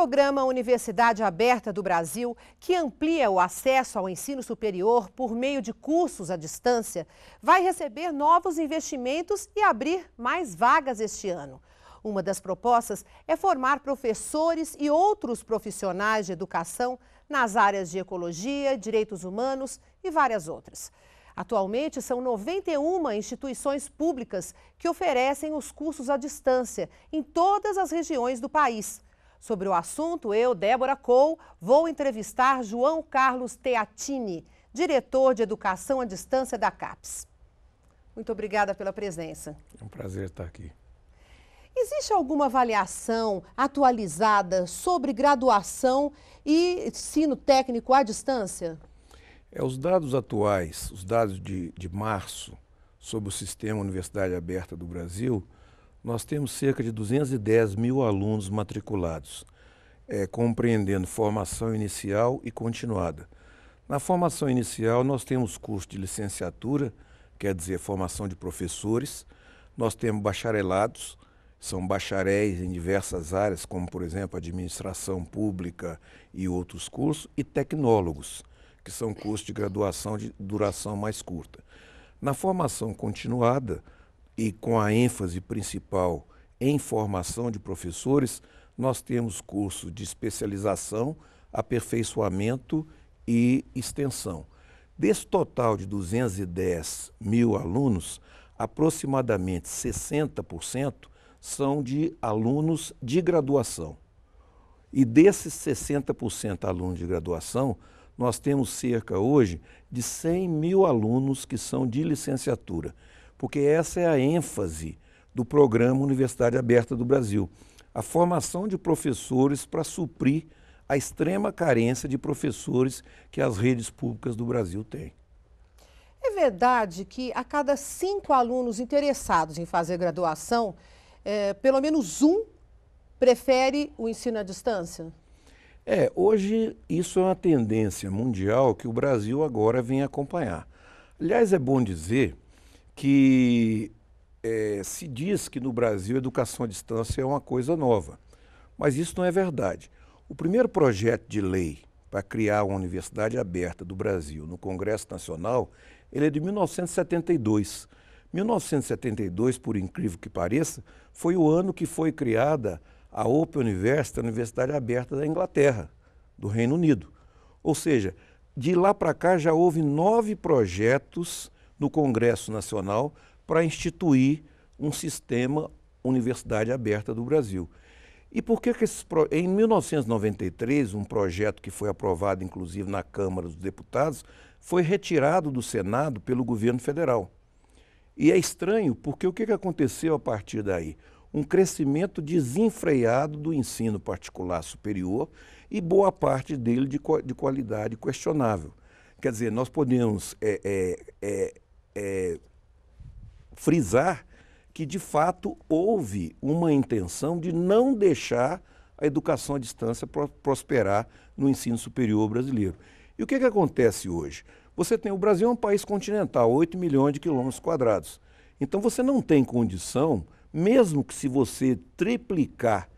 programa Universidade Aberta do Brasil, que amplia o acesso ao ensino superior por meio de cursos à distância, vai receber novos investimentos e abrir mais vagas este ano. Uma das propostas é formar professores e outros profissionais de educação nas áreas de ecologia, direitos humanos e várias outras. Atualmente, são 91 instituições públicas que oferecem os cursos à distância em todas as regiões do país. Sobre o assunto, eu, Débora Cole, vou entrevistar João Carlos Teatini, diretor de Educação à Distância da CAPES. Muito obrigada pela presença. É um prazer estar aqui. Existe alguma avaliação atualizada sobre graduação e ensino técnico à distância? É, os dados atuais, os dados de, de março, sobre o sistema Universidade Aberta do Brasil, nós temos cerca de 210 mil alunos matriculados, é, compreendendo formação inicial e continuada. Na formação inicial, nós temos curso de licenciatura, quer dizer, formação de professores, nós temos bacharelados, são bacharéis em diversas áreas, como, por exemplo, administração pública e outros cursos, e tecnólogos, que são cursos de graduação de duração mais curta. Na formação continuada, e com a ênfase principal em formação de professores, nós temos cursos de especialização, aperfeiçoamento e extensão. Desse total de 210 mil alunos, aproximadamente 60% são de alunos de graduação. E desses 60% alunos de graduação, nós temos cerca hoje de 100 mil alunos que são de licenciatura porque essa é a ênfase do programa Universidade Aberta do Brasil. A formação de professores para suprir a extrema carência de professores que as redes públicas do Brasil têm. É verdade que a cada cinco alunos interessados em fazer graduação, é, pelo menos um prefere o ensino à distância? É, hoje isso é uma tendência mundial que o Brasil agora vem acompanhar. Aliás, é bom dizer que é, se diz que no Brasil educação à distância é uma coisa nova, mas isso não é verdade. O primeiro projeto de lei para criar uma universidade aberta do Brasil no Congresso Nacional, ele é de 1972. 1972, por incrível que pareça, foi o ano que foi criada a Open University, a Universidade Aberta da Inglaterra, do Reino Unido. Ou seja, de lá para cá já houve nove projetos no Congresso Nacional para instituir um sistema universidade aberta do Brasil. E por que, que esses em 1993 um projeto que foi aprovado inclusive na Câmara dos Deputados foi retirado do Senado pelo governo federal? E é estranho porque o que, que aconteceu a partir daí? Um crescimento desenfreado do ensino particular superior e boa parte dele de, de qualidade questionável. Quer dizer, nós podemos é, é, é, é, frisar que, de fato, houve uma intenção de não deixar a educação à distância prosperar no ensino superior brasileiro. E o que, é que acontece hoje? Você tem o Brasil é um país continental, 8 milhões de quilômetros quadrados. Então você não tem condição, mesmo que se você triplicar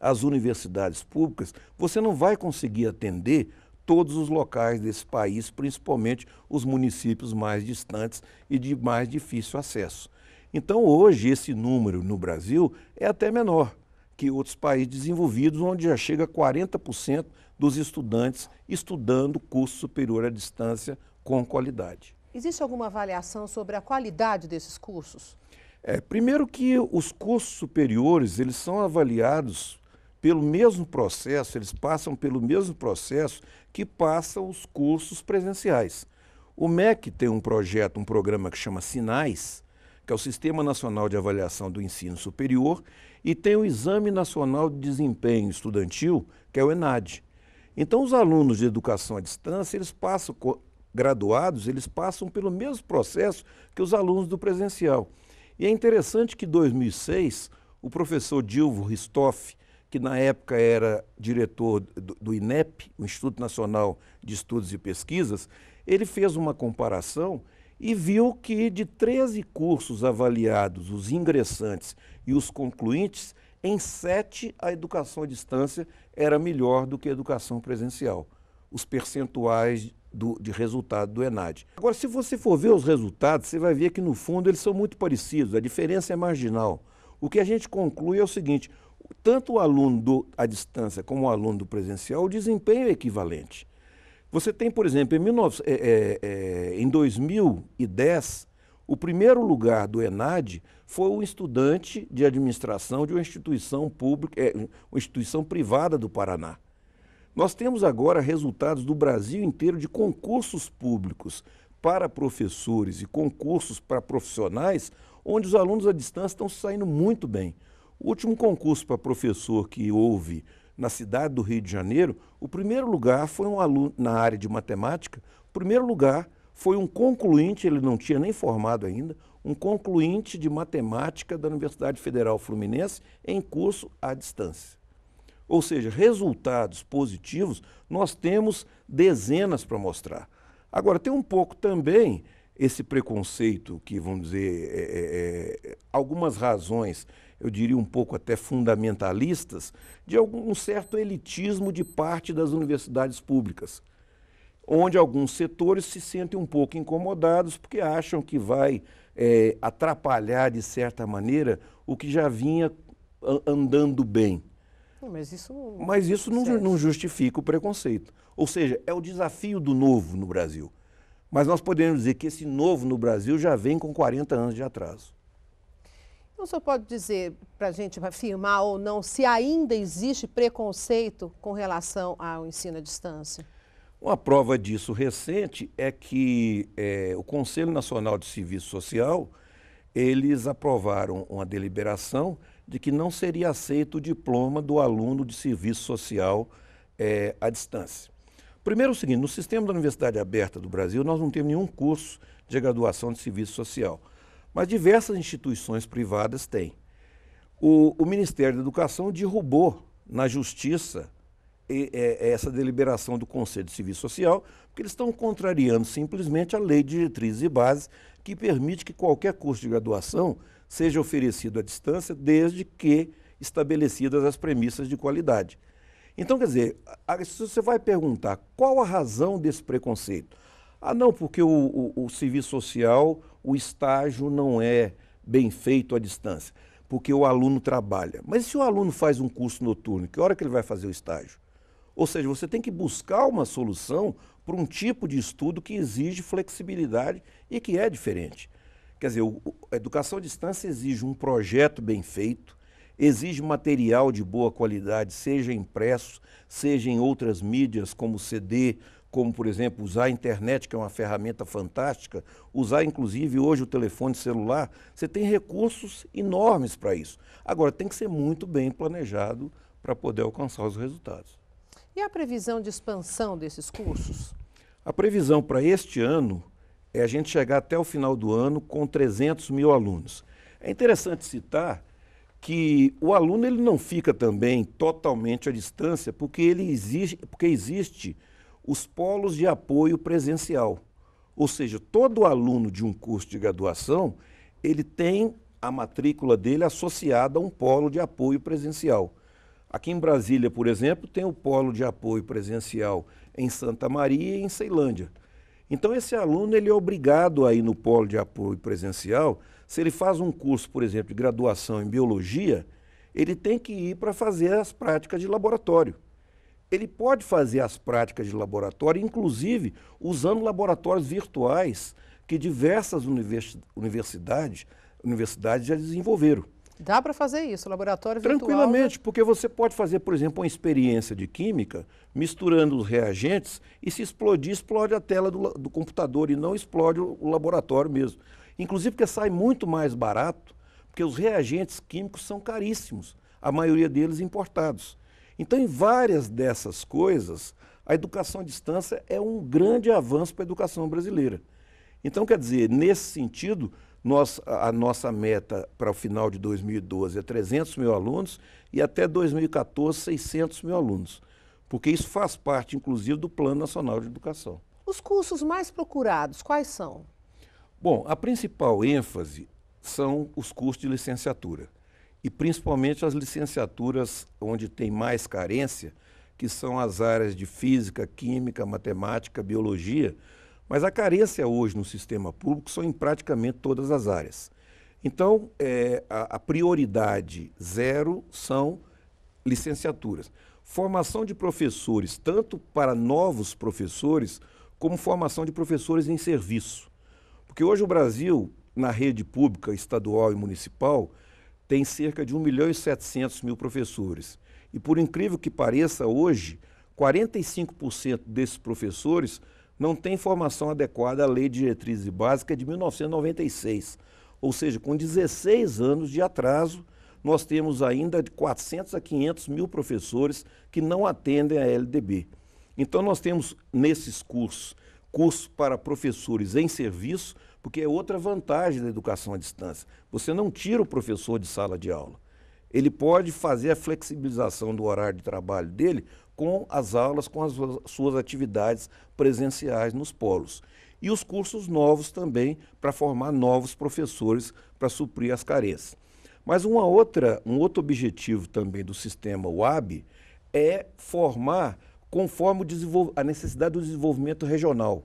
as universidades públicas, você não vai conseguir atender todos os locais desse país, principalmente os municípios mais distantes e de mais difícil acesso. Então, hoje, esse número no Brasil é até menor que outros países desenvolvidos, onde já chega a 40% dos estudantes estudando curso superior à distância com qualidade. Existe alguma avaliação sobre a qualidade desses cursos? É, primeiro que os cursos superiores, eles são avaliados pelo mesmo processo, eles passam pelo mesmo processo que passam os cursos presenciais. O MEC tem um projeto, um programa que chama Sinais, que é o Sistema Nacional de Avaliação do Ensino Superior, e tem o Exame Nacional de Desempenho Estudantil, que é o ENAD. Então, os alunos de educação à distância, eles passam, graduados, eles passam pelo mesmo processo que os alunos do presencial. E é interessante que, em 2006, o professor Dilvo Ristoff, que na época era diretor do, do INEP, o Instituto Nacional de Estudos e Pesquisas, ele fez uma comparação e viu que de 13 cursos avaliados, os ingressantes e os concluintes, em sete a educação à distância era melhor do que a educação presencial. Os percentuais do, de resultado do ENAD. Agora, se você for ver os resultados, você vai ver que no fundo eles são muito parecidos, a diferença é marginal. O que a gente conclui é o seguinte: tanto o aluno do, à distância como o aluno do presencial, o desempenho é equivalente. Você tem, por exemplo, em, 19, é, é, é, em 2010, o primeiro lugar do ENAD foi um estudante de administração de uma instituição pública, é, uma instituição privada do Paraná. Nós temos agora resultados do Brasil inteiro de concursos públicos para professores e concursos para profissionais, onde os alunos à distância estão saindo muito bem. O último concurso para professor que houve na cidade do Rio de Janeiro, o primeiro lugar foi um aluno na área de matemática, o primeiro lugar foi um concluinte, ele não tinha nem formado ainda, um concluinte de matemática da Universidade Federal Fluminense em curso à distância. Ou seja, resultados positivos nós temos dezenas para mostrar. Agora, tem um pouco também esse preconceito que, vamos dizer, é, é, é algumas razões eu diria um pouco até fundamentalistas, de algum certo elitismo de parte das universidades públicas, onde alguns setores se sentem um pouco incomodados porque acham que vai é, atrapalhar, de certa maneira, o que já vinha andando bem. Mas isso, Mas isso não, não justifica o preconceito. Ou seja, é o desafio do novo no Brasil. Mas nós podemos dizer que esse novo no Brasil já vem com 40 anos de atraso. O senhor pode dizer para a gente afirmar ou não se ainda existe preconceito com relação ao ensino à distância? Uma prova disso recente é que é, o Conselho Nacional de Serviço Social eles aprovaram uma deliberação de que não seria aceito o diploma do aluno de serviço social é, à distância. Primeiro, é o seguinte: no sistema da Universidade Aberta do Brasil, nós não temos nenhum curso de graduação de serviço social. Mas diversas instituições privadas têm. O, o Ministério da Educação derrubou na Justiça e, é, essa deliberação do Conselho de Serviço Social, porque eles estão contrariando simplesmente a lei de diretrizes e bases que permite que qualquer curso de graduação seja oferecido à distância, desde que estabelecidas as premissas de qualidade. Então, quer dizer, se você vai perguntar qual a razão desse preconceito, ah, não, porque o, o, o serviço social o estágio não é bem feito à distância, porque o aluno trabalha. Mas se o aluno faz um curso noturno, que hora que ele vai fazer o estágio? Ou seja, você tem que buscar uma solução para um tipo de estudo que exige flexibilidade e que é diferente. Quer dizer, a educação à distância exige um projeto bem feito, exige material de boa qualidade, seja impresso, seja em outras mídias como CD, como, por exemplo, usar a internet, que é uma ferramenta fantástica, usar inclusive hoje o telefone celular, você tem recursos enormes para isso. Agora, tem que ser muito bem planejado para poder alcançar os resultados. E a previsão de expansão desses cursos? A previsão para este ano é a gente chegar até o final do ano com 300 mil alunos. É interessante citar que o aluno ele não fica também totalmente à distância, porque ele exige, porque existe os polos de apoio presencial. Ou seja, todo aluno de um curso de graduação, ele tem a matrícula dele associada a um polo de apoio presencial. Aqui em Brasília, por exemplo, tem o polo de apoio presencial em Santa Maria e em Ceilândia. Então esse aluno ele é obrigado a ir no polo de apoio presencial. Se ele faz um curso, por exemplo, de graduação em biologia, ele tem que ir para fazer as práticas de laboratório ele pode fazer as práticas de laboratório, inclusive usando laboratórios virtuais que diversas universidades, universidades já desenvolveram. Dá para fazer isso, laboratório virtual? Tranquilamente, né? porque você pode fazer, por exemplo, uma experiência de química, misturando os reagentes, e se explodir, explode a tela do, do computador e não explode o, o laboratório mesmo. Inclusive porque sai muito mais barato, porque os reagentes químicos são caríssimos, a maioria deles importados. Então, em várias dessas coisas, a educação à distância é um grande avanço para a educação brasileira. Então, quer dizer, nesse sentido, nós, a nossa meta para o final de 2012 é 300 mil alunos e até 2014, 600 mil alunos. Porque isso faz parte, inclusive, do Plano Nacional de Educação. Os cursos mais procurados, quais são? Bom, a principal ênfase são os cursos de licenciatura e principalmente as licenciaturas onde tem mais carência, que são as áreas de física, química, matemática, biologia, mas a carência hoje no sistema público são em praticamente todas as áreas. Então, é, a, a prioridade zero são licenciaturas. Formação de professores, tanto para novos professores, como formação de professores em serviço. Porque hoje o Brasil, na rede pública, estadual e municipal, tem cerca de 1 milhão e 700 mil professores. E por incrível que pareça, hoje, 45% desses professores não têm formação adequada à Lei de Diretrizes Básica de 1996. Ou seja, com 16 anos de atraso, nós temos ainda de 400 a 500 mil professores que não atendem à LDB. Então, nós temos nesses cursos, cursos para professores em serviço, porque é outra vantagem da educação à distância. Você não tira o professor de sala de aula. Ele pode fazer a flexibilização do horário de trabalho dele com as aulas, com as suas atividades presenciais nos polos. E os cursos novos também para formar novos professores para suprir as carências. Mas uma outra, um outro objetivo também do sistema UAB é formar conforme a necessidade do desenvolvimento regional.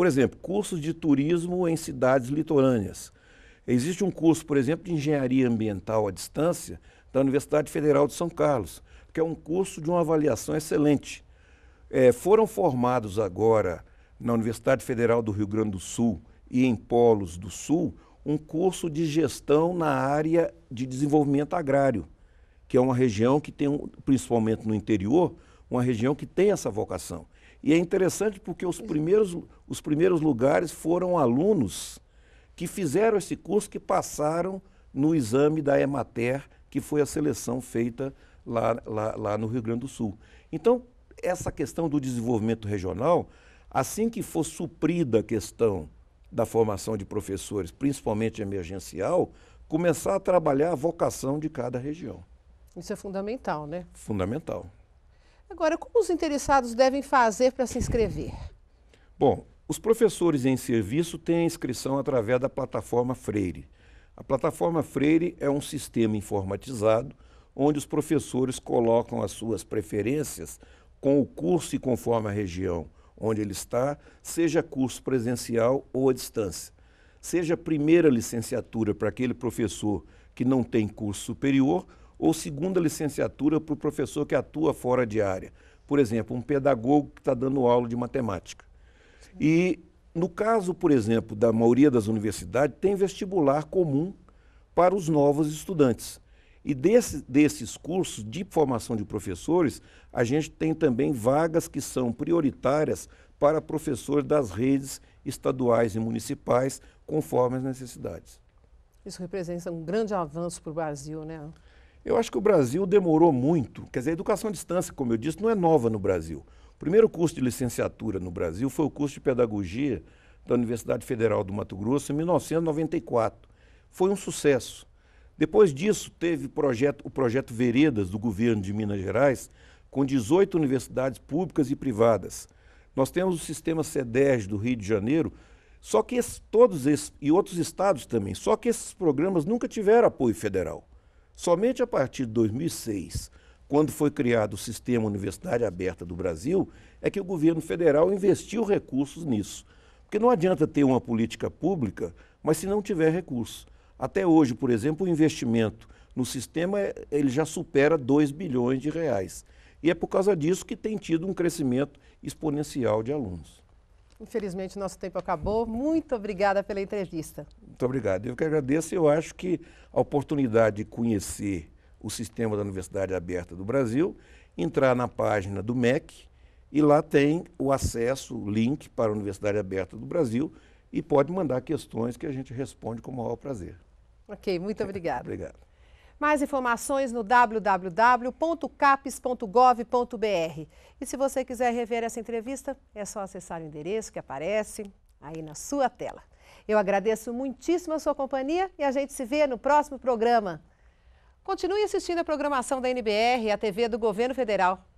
Por exemplo, cursos de turismo em cidades litorâneas. Existe um curso, por exemplo, de engenharia ambiental à distância da Universidade Federal de São Carlos, que é um curso de uma avaliação excelente. É, foram formados agora na Universidade Federal do Rio Grande do Sul e em polos do Sul um curso de gestão na área de desenvolvimento agrário, que é uma região que tem, principalmente no interior, uma região que tem essa vocação. E é interessante porque os primeiros, os primeiros lugares foram alunos que fizeram esse curso, que passaram no exame da EMATER, que foi a seleção feita lá, lá, lá no Rio Grande do Sul. Então, essa questão do desenvolvimento regional, assim que for suprida a questão da formação de professores, principalmente emergencial, começar a trabalhar a vocação de cada região. Isso é fundamental, né? Fundamental. Agora, como os interessados devem fazer para se inscrever? Bom, os professores em serviço têm inscrição através da plataforma Freire. A plataforma Freire é um sistema informatizado onde os professores colocam as suas preferências com o curso e conforme a região onde ele está, seja curso presencial ou à distância. Seja primeira licenciatura para aquele professor que não tem curso superior, ou segunda licenciatura para o professor que atua fora de área. Por exemplo, um pedagogo que está dando aula de matemática. Sim. E no caso, por exemplo, da maioria das universidades, tem vestibular comum para os novos estudantes. E desse, desses cursos de formação de professores, a gente tem também vagas que são prioritárias para professores das redes estaduais e municipais, conforme as necessidades. Isso representa um grande avanço para o Brasil, né? Eu acho que o Brasil demorou muito. Quer dizer, a educação à distância, como eu disse, não é nova no Brasil. O primeiro curso de licenciatura no Brasil foi o curso de Pedagogia da Universidade Federal do Mato Grosso, em 1994. Foi um sucesso. Depois disso, teve projeto, o projeto Veredas do governo de Minas Gerais, com 18 universidades públicas e privadas. Nós temos o sistema SEDES do Rio de Janeiro, só que esse, todos esses, e outros estados também, só que esses programas nunca tiveram apoio federal. Somente a partir de 2006, quando foi criado o Sistema Universidade Aberta do Brasil, é que o governo federal investiu recursos nisso. Porque não adianta ter uma política pública, mas se não tiver recursos. Até hoje, por exemplo, o investimento no sistema ele já supera 2 bilhões de reais. E é por causa disso que tem tido um crescimento exponencial de alunos. Infelizmente, nosso tempo acabou. Muito obrigada pela entrevista. Muito obrigado. Eu que agradeço. Eu acho que a oportunidade de conhecer o sistema da Universidade Aberta do Brasil, entrar na página do MEC e lá tem o acesso, o link para a Universidade Aberta do Brasil e pode mandar questões que a gente responde com o maior prazer. Ok, muito obrigada. Obrigado. Mais informações no www.capes.gov.br. E se você quiser rever essa entrevista, é só acessar o endereço que aparece aí na sua tela. Eu agradeço muitíssimo a sua companhia e a gente se vê no próximo programa. Continue assistindo a programação da NBR a TV do Governo Federal.